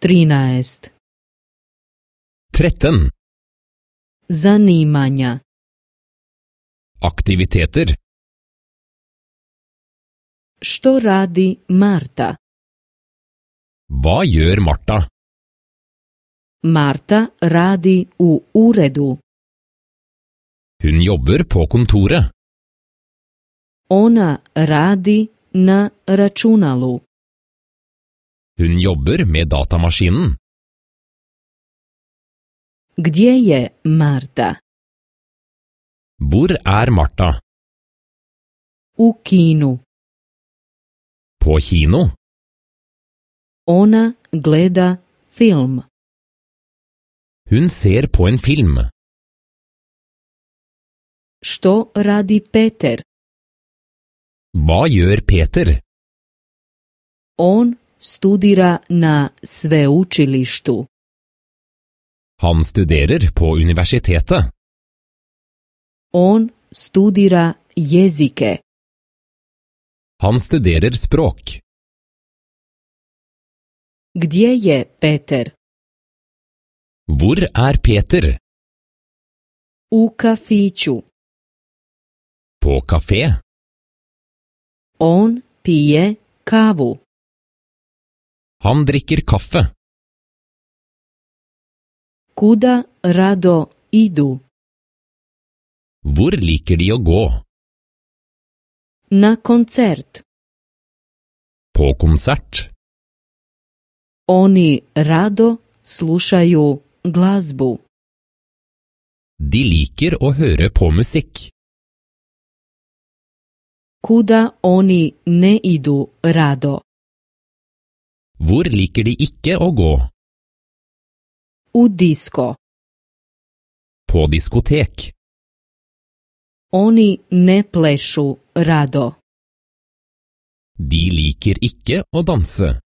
13 13 Zanimanja Aktiviteter Što radi Marta? Hva gjør Marta? Marta radi u uredu. Hun jobber på kontoret. Ona radi na računalu. Hun jobber med datamaskinen. Gdje je Marta? Hvor er Marta? U kino. På kino. Ona gleda film. Hun ser på en film. Što radi Peter? Hva gjør Peter? On studira na sveučilištu. Han studerer på universitetet. On studira jezike. Han studerer språk. Gdje je Peter? Hvor er Peter? U kafiću. På kafé. On pije kavu. Han drikker kaffe. Kuda rado idu? Hvor liker de å gå? Na konsert. På konsert. Oni rado slušaju glazbu. De liker å høre på musikk. Kuda oni ne idu rado? Hvor liker de ikke å gå? U disko. På diskotek. Oni ne plešu rado. De liker ikke å danse.